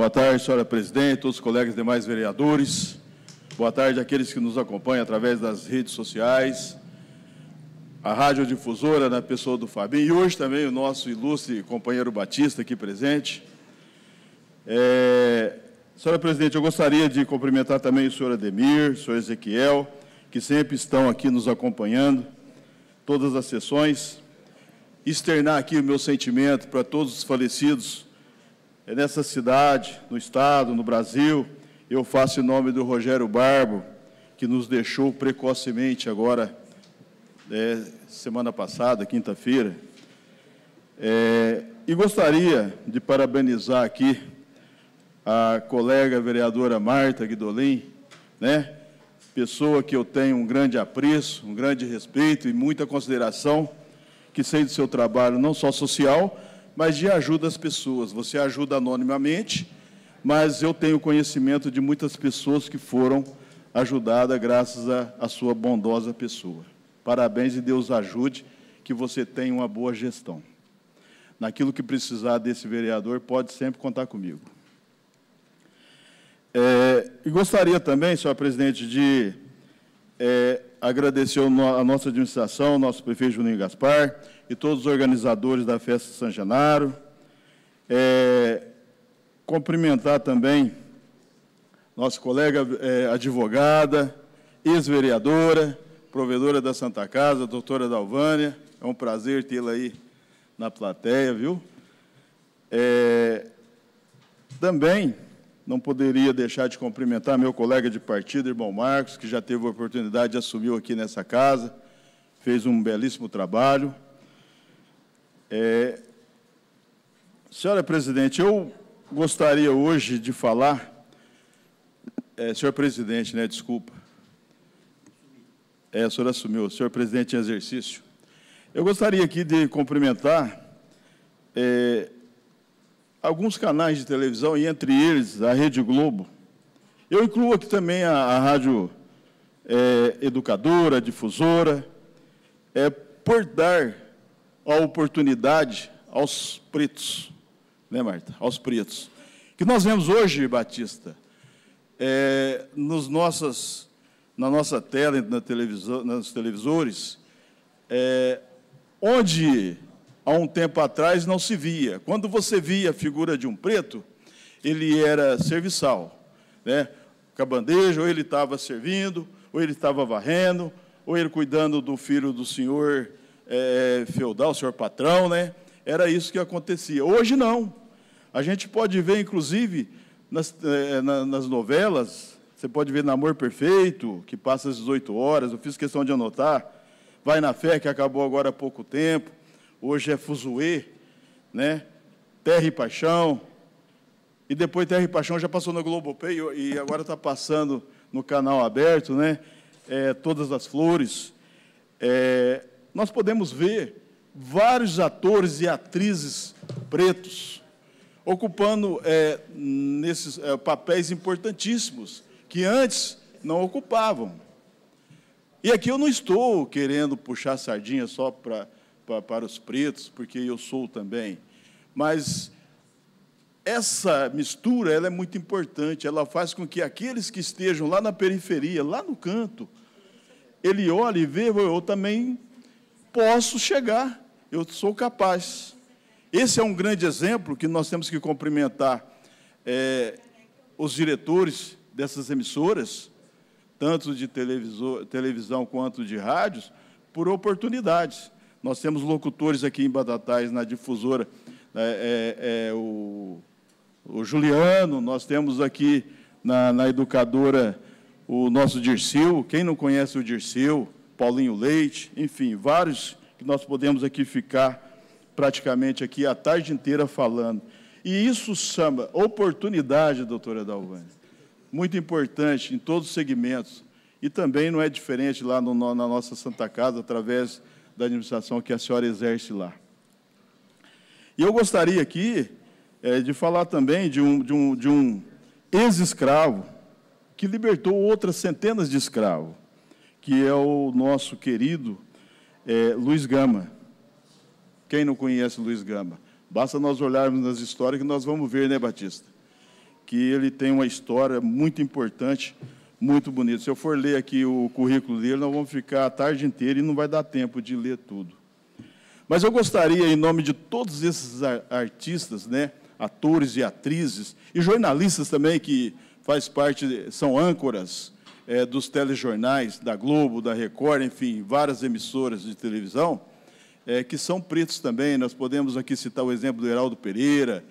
Boa tarde, senhora presidente, todos os colegas demais vereadores. Boa tarde àqueles que nos acompanham através das redes sociais, a radiodifusora na né, pessoa do Fabinho e hoje também o nosso ilustre companheiro Batista aqui presente. É... Senhora presidente, eu gostaria de cumprimentar também o senhor Ademir, o senhor Ezequiel, que sempre estão aqui nos acompanhando, todas as sessões. Externar aqui o meu sentimento para todos os falecidos é nessa cidade, no Estado, no Brasil. Eu faço em nome do Rogério Barbo, que nos deixou precocemente agora, é, semana passada, quinta-feira. É, e gostaria de parabenizar aqui a colega vereadora Marta Guidolin, né? pessoa que eu tenho um grande apreço, um grande respeito e muita consideração, que sei do seu trabalho não só social, mas de ajuda às pessoas. Você ajuda anonimamente, mas eu tenho conhecimento de muitas pessoas que foram ajudadas graças à sua bondosa pessoa. Parabéns e Deus ajude que você tenha uma boa gestão. Naquilo que precisar desse vereador, pode sempre contar comigo. É, e gostaria também, senhor presidente, de é, agradecer a nossa administração, nosso prefeito Juninho Gaspar e todos os organizadores da festa de São Genaro. É, cumprimentar também nossa colega é, advogada, ex-vereadora, provedora da Santa Casa, doutora Dalvânia. É um prazer tê-la aí na plateia, viu? É, também não poderia deixar de cumprimentar meu colega de partido, irmão Marcos, que já teve a oportunidade de assumir aqui nessa casa, fez um belíssimo trabalho. É... Senhora presidente, eu gostaria hoje de falar, é, senhor presidente, né, desculpa, é, a senhora assumiu, senhor presidente em exercício, eu gostaria aqui de cumprimentar é, alguns canais de televisão, e entre eles a Rede Globo. Eu incluo aqui também a, a rádio é, educadora, difusora, é, por dar a oportunidade aos pretos, né, Marta? Aos pretos. Que nós vemos hoje, Batista, é, nos nossas, na nossa tela, na televisão, nos televisores, é, onde há um tempo atrás não se via. Quando você via a figura de um preto, ele era serviçal, né? Com a bandeja, ou ele estava servindo, ou ele estava varrendo, ou ele cuidando do filho do senhor é, feudal, senhor patrão, né? Era isso que acontecia. Hoje não. A gente pode ver, inclusive, nas, é, na, nas novelas, você pode ver amor Perfeito, que passa às 18 horas, eu fiz questão de anotar, Vai na Fé, que acabou agora há pouco tempo, hoje é Fuzuê, né? Terra e Paixão, e depois Terra e Paixão já passou no Globopay e agora está passando no canal aberto, né? É, Todas as Flores. É, nós podemos ver vários atores e atrizes pretos ocupando é, nesses é, papéis importantíssimos que antes não ocupavam. E aqui eu não estou querendo puxar sardinha só para para, para os pretos, porque eu sou também. Mas essa mistura ela é muito importante, ela faz com que aqueles que estejam lá na periferia, lá no canto, ele olhe e vê, eu também posso chegar, eu sou capaz. Esse é um grande exemplo que nós temos que cumprimentar é, os diretores dessas emissoras, tanto de televisão quanto de rádios, por oportunidades. Nós temos locutores aqui em Batatais, na difusora, né, é, é, o, o, Juliano, nós temos aqui na, na educadora o nosso Dirceu, quem não conhece o Dirceu, Paulinho Leite, enfim, vários que nós podemos aqui ficar praticamente aqui a tarde inteira falando. E isso samba, oportunidade, doutora Dalvani, muito importante em todos os segmentos. E também não é diferente lá no, na nossa Santa Casa, através da administração que a senhora exerce lá. E eu gostaria aqui é, de falar também de um, de um, de um ex-escravo que libertou outras centenas de escravos, que é o nosso querido é, Luiz Gama. Quem não conhece Luiz Gama? Basta nós olharmos nas histórias que nós vamos ver, né, Batista? Que ele tem uma história muito importante muito bonito. Se eu for ler aqui o currículo dele, nós vamos ficar a tarde inteira e não vai dar tempo de ler tudo. Mas eu gostaria, em nome de todos esses artistas, né, atores e atrizes, e jornalistas também, que faz parte, são âncoras é, dos telejornais, da Globo, da Record, enfim, várias emissoras de televisão, é, que são pretos também. Nós podemos aqui citar o exemplo do Heraldo Pereira,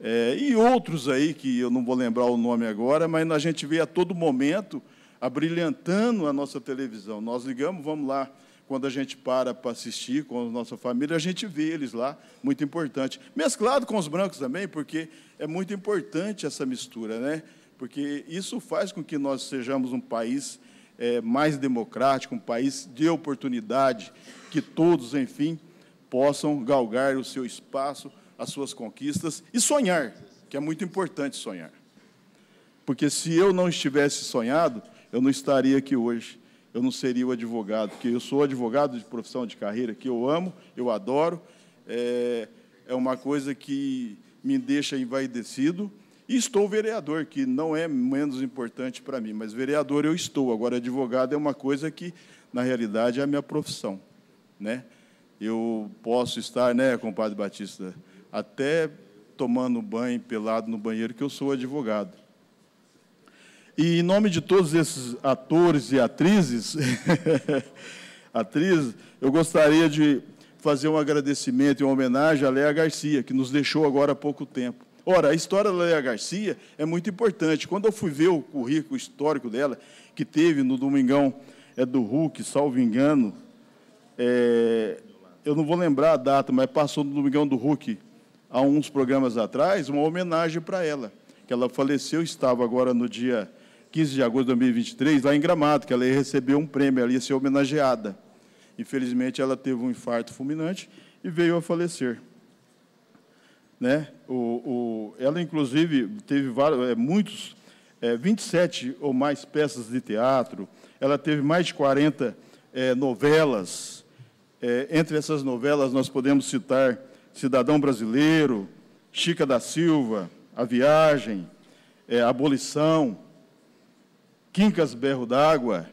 é, e outros aí que eu não vou lembrar o nome agora, mas a gente vê a todo momento abrilhantando a nossa televisão. Nós ligamos, vamos lá, quando a gente para para assistir com a nossa família, a gente vê eles lá, muito importante. Mesclado com os brancos também, porque é muito importante essa mistura, né? porque isso faz com que nós sejamos um país é, mais democrático, um país de oportunidade, que todos, enfim, possam galgar o seu espaço as suas conquistas e sonhar, que é muito importante sonhar. Porque se eu não estivesse sonhado, eu não estaria aqui hoje. Eu não seria o advogado, porque eu sou advogado de profissão de carreira que eu amo, eu adoro. É, é uma coisa que me deixa envaidecido. E estou vereador, que não é menos importante para mim, mas vereador eu estou. Agora, advogado é uma coisa que, na realidade, é a minha profissão. Né? Eu posso estar, né, compadre Batista? até tomando banho pelado no banheiro, que eu sou advogado. E em nome de todos esses atores e atrizes, atrizes, eu gostaria de fazer um agradecimento e uma homenagem à Léa Garcia, que nos deixou agora há pouco tempo. Ora, a história da Léa Garcia é muito importante. Quando eu fui ver o currículo histórico dela, que teve no Domingão é do Hulk, salvo engano, é, eu não vou lembrar a data, mas passou no Domingão do Hulk, há uns programas atrás, uma homenagem para ela, que ela faleceu, estava agora no dia 15 de agosto de 2023, lá em Gramado, que ela ia receber um prêmio, ela ia ser homenageada. Infelizmente, ela teve um infarto fulminante e veio a falecer. Né? O, o, ela, inclusive, teve vários, é, muitos, é, 27 ou mais peças de teatro, ela teve mais de 40 é, novelas. É, entre essas novelas, nós podemos citar Cidadão Brasileiro, Chica da Silva, A Viagem, é, Abolição, Quincas Berro d'Água,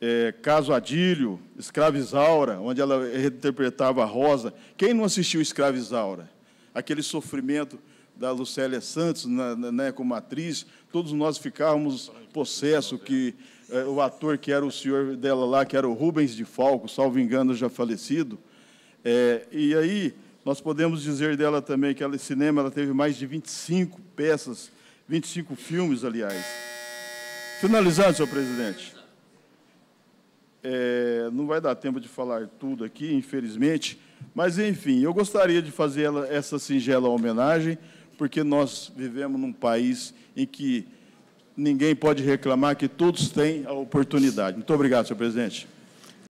é, Caso Adílio, Escravizaura, onde ela reinterpretava a Rosa. Quem não assistiu Escravizaura? Aquele sofrimento da Lucélia Santos na, na, né, como atriz, todos nós ficávamos possesso que é, o ator que era o senhor dela lá, que era o Rubens de Falco, salvo engano, já falecido, é, e aí nós podemos dizer dela também que ela, cinema ela teve mais de 25 peças, 25 filmes, aliás. Finalizando, senhor presidente. É, não vai dar tempo de falar tudo aqui, infelizmente, mas, enfim, eu gostaria de fazer ela, essa singela homenagem, porque nós vivemos num país em que ninguém pode reclamar que todos têm a oportunidade. Muito obrigado, senhor presidente.